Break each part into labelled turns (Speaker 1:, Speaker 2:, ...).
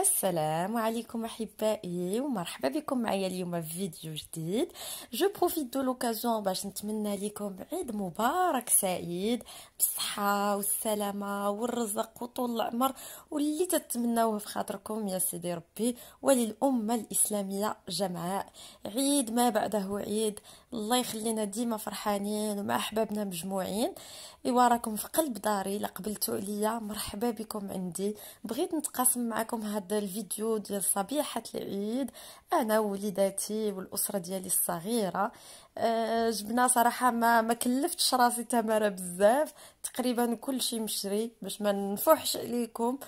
Speaker 1: السلام عليكم احبائي ومرحبا بكم معايا اليوم في فيديو جديد جو بروفيت دو لوكازيون باش نتمنى لكم عيد مبارك سعيد بالصحه والسلامه والرزق وطول العمر واللي تتمنوه في خاطركم يا سيدي ربي وللامه الاسلاميه جمعاء عيد ما بعده عيد الله يخلينا ديما فرحانين ومع احبابنا مجموعين ايوا راكم في قلب داري الا قبلتوا عليا مرحبا بكم عندي بغيت نتقاسم معكم هذا الفيديو ديال صبيحه العيد انا ووليداتي والاسره ديالي الصغيره آه، جبنا صراحه ما ما كلفتش راسي تماره بزاف تقريبا كل شيء مشري باش ما نفوحش عليكم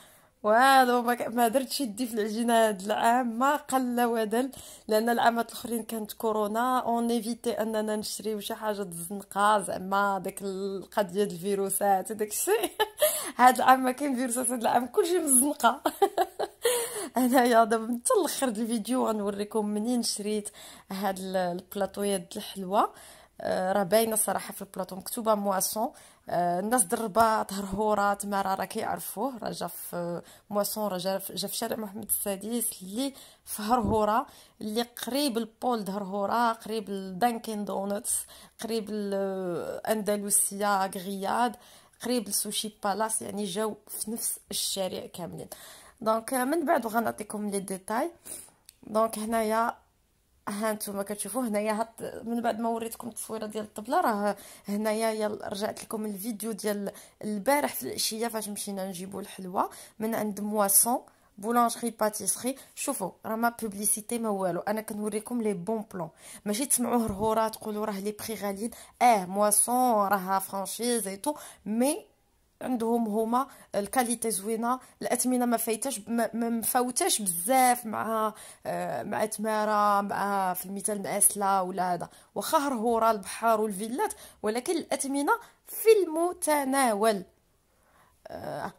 Speaker 1: والو ما درتش يدي في العجينه هذا العام ما قل ودل لان العامات الاخرين كانت كورونا اون ايفيتي اننا نشريو شي حاجه الزنقه زعما داك القضيه ديال الفيروسات وداك الشيء هاد العام ما كاين فيروسات هاد العام كلشي مزنقه يا دابا من الاخر الفيديو غنوريكم منين شريت هاد البلاطويات الحلوه آه، راه باينه الصراحه في البلاطون مكتوبه مواسون آه، الناس درباط هرهوره تمارا راه كيعرفوه راه جا في مواسون راه جا في شارع محمد السادس اللي في هرهوره اللي قريب البول دهرهوره قريب لدانكن دونتس قريب الاندلسيه غرياد قريب لسوشي بالاس يعني جاو في نفس الشارع كاملين دونك من بعد غنعطيكم لي ديتاي دونك هنايا ها نتوما كتشوفوا هنايا من بعد ما وريتكم التصويره ديال الطبله راه هنايا رجعت لكم الفيديو ديال البارح في العشيه فاش مشينا نجيبوا الحلوه من عند مواسون بولانجري باتيسري شوفوا راه ما بوبليسيتي ما والو انا كنوريكم لي بون بلون ماشي تسمعوه هرهوره تقولوا راه لي بري غاليين اه مواسون راها فرانشيز اي تو مي عندهم هما الكاليتي زوينه الاثمنه ما فايتاش ما مفاوتاش بزاف مع آه، مع تماره مع في المثال مع اسلا ولا هذا واخا هرهوره البحر والفيلات ولكن الاثمنه في المتناول آه،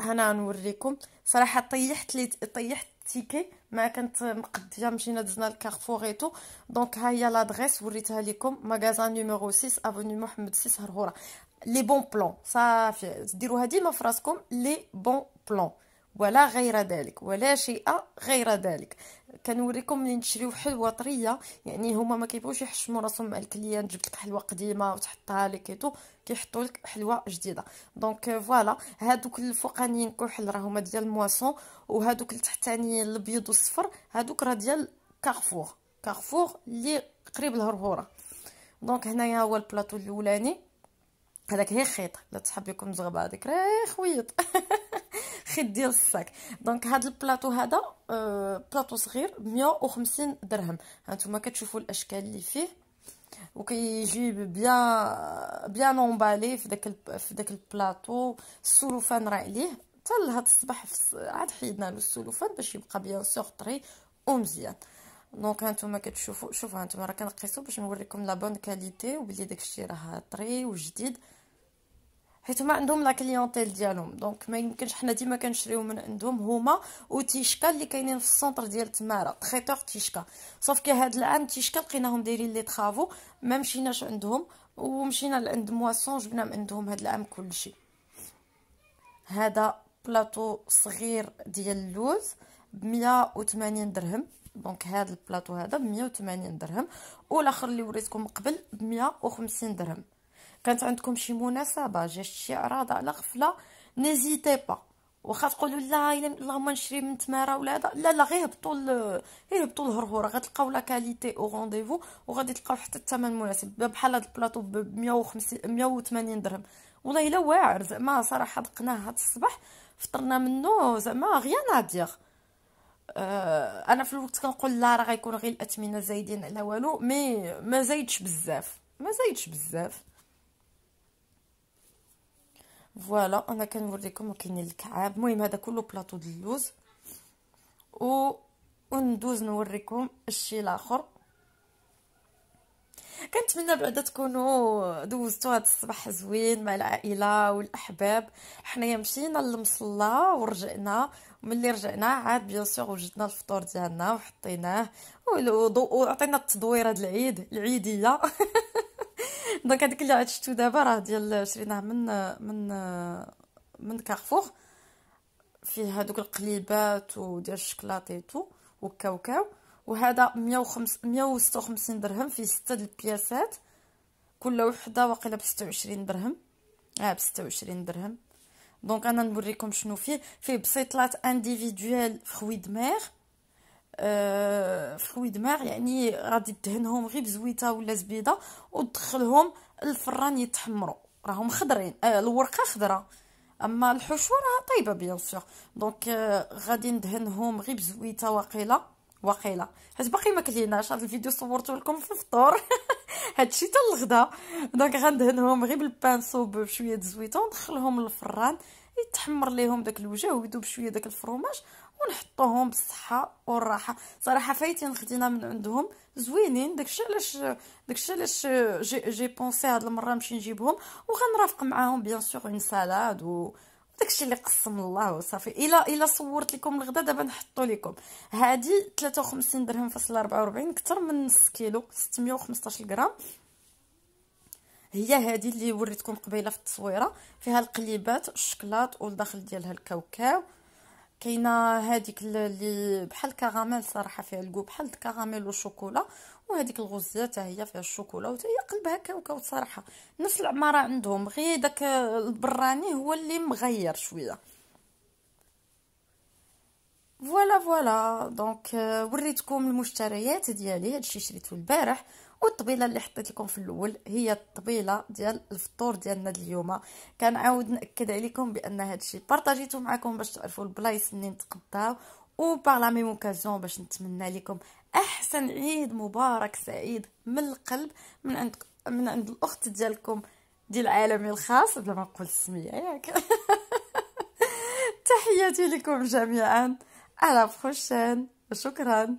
Speaker 1: هنا نوريكم صراحه طيحت لي طيحت التيكي ما كانت مقديه مشينا دزنا لكارفور ايتو دونك ها هي لادريس وريتها لكم ماغازان نيميرو 6 افوني محمد 6 هرهوره لي بون بلون صافي ديروها ديما في راسكم لي بون بلون ولا غير ذلك ولا شيء غير ذلك كنوريكم ملي نشريو حلوه طريه يعني هما ما كيبغوش يحشموا راسهم مع الكليان جبت لك حلوه قديمه وتحطها لك ايتو كيحطوا لك حلوه جديده دونك فوالا هادوك الفوقانيين كحل راهما ديال المواسون وهادوك التحتانيين الابيض والصفر هادوك راه ديال كارفور كارفور اللي قريب الهرهوره دونك هنايا هو البلاطو الاولاني هذاك هي خيط لا تحب يكون مزغبه هذيك راه خويط خيط ديال الساك دونك هاد البلاطو هذا أه بلاطو صغير 150 درهم هانتوما كتشوفوا الاشكال اللي فيه وكيجي بيان بيان اونبالي في داك في داك البلاطو السلوفان راه عليه حتى لهاد الصباح عاد حيدنا له السلوفان باش يبقى بيان سور طري ومزيان دونك هانتوما كتشوفوا شوفوا هانتوما راه كنقيسو باش نوريكم لا بون كاليتي وبلي داكشي راه طري وجديد حيت هما عندهم لا كليونتيل ديالهم دونك ما يمكنش حنا ديما كنشريو من عندهم هما وتيشكا اللي كاينين في السونتر ديال تمارا تريتور تيشكا صوف كي هاد العام تيشكا لقيناهم دايرين لي طرافو ما مشيناش عندهم ومشينا لعند مواسون جبنا من عندهم هاد العام كلشي هذا بلاطو صغير ديال اللوز ب 180 درهم دونك هاد البلاطو هذا ب 180 درهم والاخر اللي وريتكم قبل ب 150 درهم كانت عندكم شي مناسبه جات شي عراضه على غفله نيزيتي با واخا تقولوا لا الا اللهم نشري من تماره ولا هذا لا لا غير هبطوا غير هبطوا الهرهوره غتلقاو لا كاليتي او رونديفو وغادي تلقاو حتى الثمن مناسب بحال هذا البلاطو ب 150 180 درهم والله الا واعر زعما صراحه دقناه هاد الصباح فطرنا منه زعما غيان ادير آه، انا في الوقت كنقول لا راه غيكون غير الاثمنه زايدين على والو مي ما زايدش بزاف ما زايدش بزاف فوالا انا كنوريكم كاين الكعاب المهم هذا كله بلاطو ديال اللوز و وندوز نوريكم الشيء الاخر كنتمنى بعدا تكونوا دوزتوا هذا الصباح زوين مع العائله والاحباب حنايا مشينا للمصلى ورجعنا ملي رجعنا عاد بيان سور وجدنا الفطور ديالنا وحطيناه وعطينا التدويره ديال العيد العيديه دونك هذيك اللي عاد شفتو دابا راه ديال شريناه من من من كارفور فيه هذوك القليبات وديال الشكلاطي تو وكاوكاو وهذا 105 156 درهم في سته د البياسات كل وحده واقيلا ب 26 درهم اه ب 26 درهم دونك انا نوريكم شنو فيه فيه بسيطلات انديفيديوال فروي دمير فروي دماغ يعني غادي تدهنهم غير بزويته ولا زبيده وتدخلهم الفران يتحمروا راهم خضرين آه الورقه خضراء اما الحشوه راه طيبه بيان سور دونك آه غادي ندهنهم غير بزويته واقيله واقيله حيت باقي ما كليناش هذا الفيديو صورته لكم في الفطور هادشي حتى الغدا دونك غندهنهم غير بالبانسو بشويه زويته وندخلهم للفران يتحمر ليهم داك الوجه ويذوب شويه داك الفروماج ونحطوهم بالصحه والراحه صراحه فايتين خدينا من عندهم زوينين داكشي علاش داكشي علاش جي, جي بونسي هاد المره نمشي نجيبهم وغنرافق معاهم بيان سور اون سالاد و داكشي اللي قسم الله وصافي الا الا صورت لكم الغدا دابا نحطو لكم هادي 53 درهم فاصل 44 اكثر من نص كيلو 615 غرام هي هذه اللي وريتكم قبيله في التصويره فيها القليبات الشكلاط والداخل ديالها الكاوكاو كاينه هذيك اللي بحال كراميل صراحه فيها الكو بحال الكراميل والشوكولا وهذيك الغزه حتى هي فيها الشوكولا وحتى هي قلبها كاوكاو صراحه نفس العماره عندهم غير داك البراني هو اللي مغير شويه فوالا فوالا دونك وريتكم المشتريات ديالي هادشي شريته البارح والطبيله اللي حطيت لكم في الاول هي الطبيله ديال الفطور ديالنا اليوم كنعاود ناكد عليكم بان هادشي بارطاجيته معكم باش تعرفوا البلايص اللي نتقداو و بار لا ميم اوكازيون باش نتمنى لكم احسن عيد مبارك سعيد من القلب من عند من عند الاخت ديالكم ديال عالمي الخاص بلا ما نقول السميه ياك تحياتي لكم جميعا à la prochaine. au Shukran.